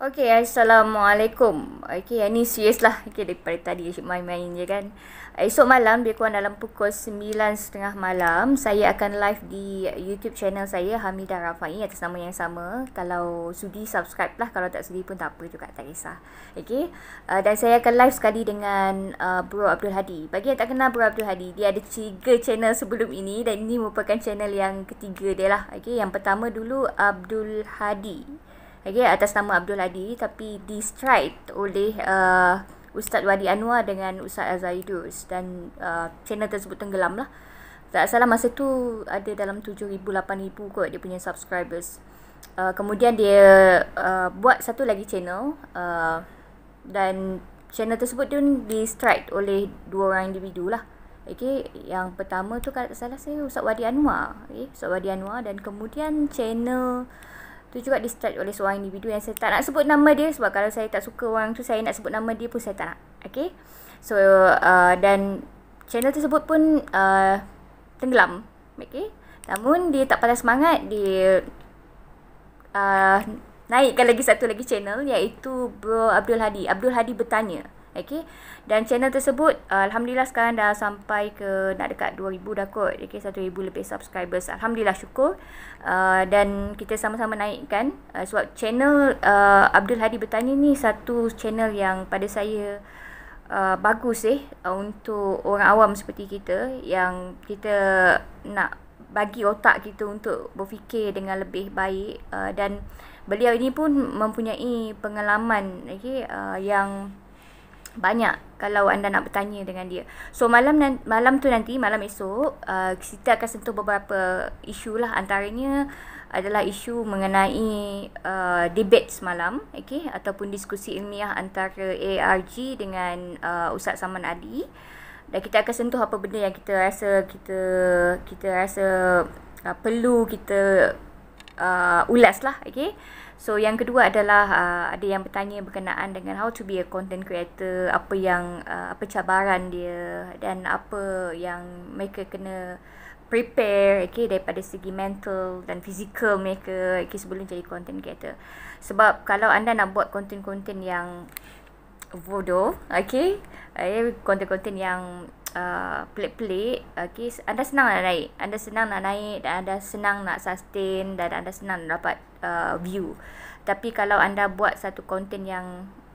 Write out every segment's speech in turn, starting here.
Okay, Assalamualaikum. Okay, yang ni serius lah. Okay, daripada tadi asyik main-main je kan. Esok malam, lebih kurang dalam pukul 9.30 malam, saya akan live di YouTube channel saya, Hamidah Rafai, atas nama yang sama. Kalau sudi, subscribe lah. Kalau tak sudi pun tak apa juga, tak kisah. Okay, uh, ah, dan saya akan live sekali dengan uh, Bro Abdul Hadi. Bagi yang tak kenal Bro Abdul Hadi, dia ada tiga channel sebelum ini dan ini merupakan channel yang ketiga dia lah. Okay, yang pertama dulu Abdul Hadi okay, atas nama Abdul Hadi tapi distrite oleh uh, Ustaz Wadi Anwar dengan Ustaz Azaidus dan uh, channel tersebut tenggelam lah. Tak salah masa tu ada dalam 7,000, 8,000 kot dia punya subscribers. Uh, kemudian dia uh, buat satu lagi channel uh, dan channel tersebut pun distrite oleh dua orang individu lah. Okay, yang pertama tu kalau tak salah saya Ustaz Wadi Anwar. Okay, Ustaz Wadi Anwar dan kemudian channel tu juga distract oleh seorang individu yang saya tak nak sebut nama dia sebab kalau saya tak suka orang tu saya nak sebut nama dia pun saya tak nak okay so uh, dan channel tersebut pun uh, tenggelam okay namun dia tak patah semangat dia uh, naikkan lagi satu lagi channel iaitu bro Abdul Hadi Abdul Hadi bertanya Okay. Dan channel tersebut Alhamdulillah sekarang dah sampai ke Nak dekat 2,000 dah kot okay, 1,000 lebih subscribers Alhamdulillah syukur uh, Dan kita sama-sama naikkan uh, Sebab channel uh, Abdul Hadi Bertani ni Satu channel yang pada saya uh, Bagus eh uh, Untuk orang awam seperti kita Yang kita nak Bagi otak kita untuk berfikir Dengan lebih baik uh, Dan beliau ini pun mempunyai Pengalaman okay, uh, Yang banyak kalau anda nak bertanya dengan dia. So malam malam tu nanti malam esok uh, kita akan sentuh beberapa isu lah antaranya adalah isu mengenai uh, debate semalam okey ataupun diskusi ilmiah antara ARG dengan uh, Ustaz Saman Ali dan kita akan sentuh apa benda yang kita rasa kita kita rasa uh, perlu kita uh, ulas lah okay. So yang kedua adalah uh, ada yang bertanya berkenaan dengan how to be a content creator, apa yang uh, apa cabaran dia dan apa yang mereka kena prepare okay daripada segi mental dan fizikal mereka okay sebelum jadi content creator. Sebab kalau anda nak buat content-content yang bodoh okay, eh, content-content yang Uh, pelik-pelik okay, anda senang nak naik anda senang nak naik dan anda senang nak sustain dan anda senang nak dapat uh, view tapi kalau anda buat satu content yang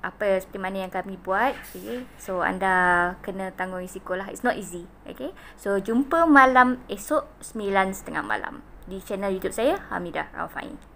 apa seperti mana yang kami buat okay, so anda kena tanggung risiko lah it's not easy okay? so jumpa malam esok 9.30 malam di channel youtube saya Hamidah Rafa'i